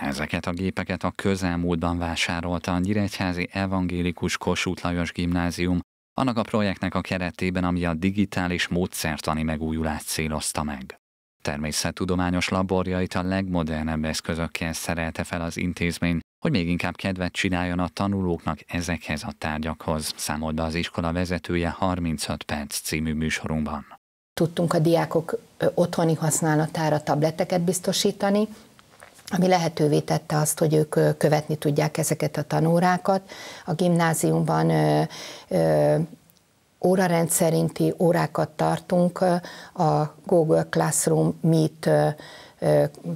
Ezeket a gépeket a közelmúltban vásárolta a Nyíregyházi Evangélikus Kossuth Lajos Gimnázium, annak a projektnek a keretében, ami a digitális módszertani megújulást célozta meg. Természettudományos laborjait a legmodernebb eszközökkel szerelte fel az intézmény, hogy még inkább kedvet csináljon a tanulóknak ezekhez a tárgyakhoz, számolt be az iskola vezetője 35 perc című műsorunkban. Tudtunk a diákok otthoni használatára tableteket biztosítani, ami lehetővé tette azt, hogy ők követni tudják ezeket a tanórákat. A gimnáziumban ö, ö, órarendszerinti órákat tartunk a Google Classroom Meet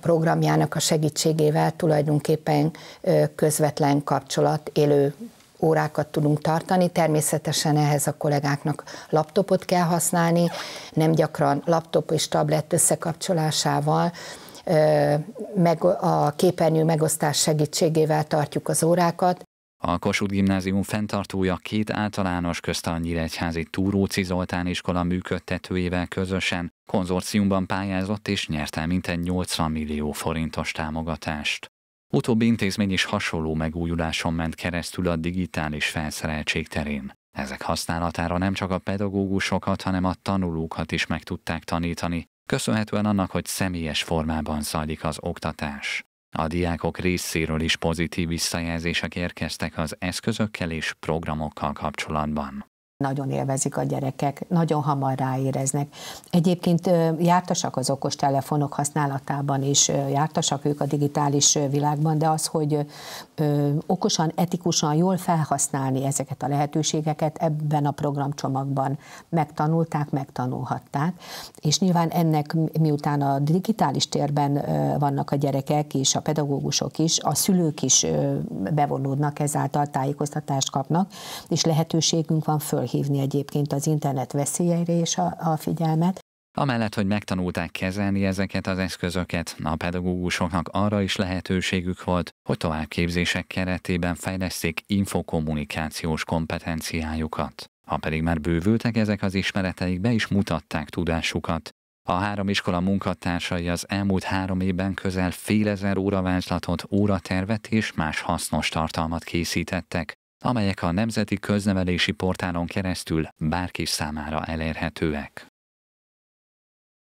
programjának a segítségével tulajdonképpen közvetlen kapcsolat, élő órákat tudunk tartani. Természetesen ehhez a kollégáknak laptopot kell használni, nem gyakran laptop és tablet összekapcsolásával meg a képernyő megosztás segítségével tartjuk az órákat. A Kossuth Gimnázium fenntartója két általános közta nyíregyházi Túróci Zoltán iskola működtetőjével közösen konzorciumban pályázott és nyerte mintegy 80 millió forintos támogatást. Utóbbi intézmény is hasonló megújuláson ment keresztül a digitális felszereltség terén. Ezek használatára nem csak a pedagógusokat, hanem a tanulókat is meg tudták tanítani, Köszönhetően annak, hogy személyes formában zajlik az oktatás. A diákok részéről is pozitív visszajelzések érkeztek az eszközökkel és programokkal kapcsolatban nagyon élvezik a gyerekek, nagyon hamar ráéreznek. Egyébként jártasak az okos telefonok használatában is, jártasak ők a digitális világban, de az, hogy okosan, etikusan, jól felhasználni ezeket a lehetőségeket, ebben a programcsomagban megtanulták, megtanulhatták, és nyilván ennek miután a digitális térben vannak a gyerekek és a pedagógusok is, a szülők is bevonódnak ezáltal, tájékoztatást kapnak, és lehetőségünk van föl felhívni egyébként az internet veszélyeire és a, a figyelmet. Amellett, hogy megtanulták kezelni ezeket az eszközöket, a pedagógusoknak arra is lehetőségük volt, hogy továbbképzések keretében fejleszték infokommunikációs kompetenciájukat. Ha pedig már bővültek ezek az ismereteik, be is mutatták tudásukat. A három iskola munkatársai az elmúlt három évben közel fél ezer óravázlatot, óratervet és más hasznos tartalmat készítettek, amelyek a Nemzeti Köznevelési Portálon keresztül bárki számára elérhetőek.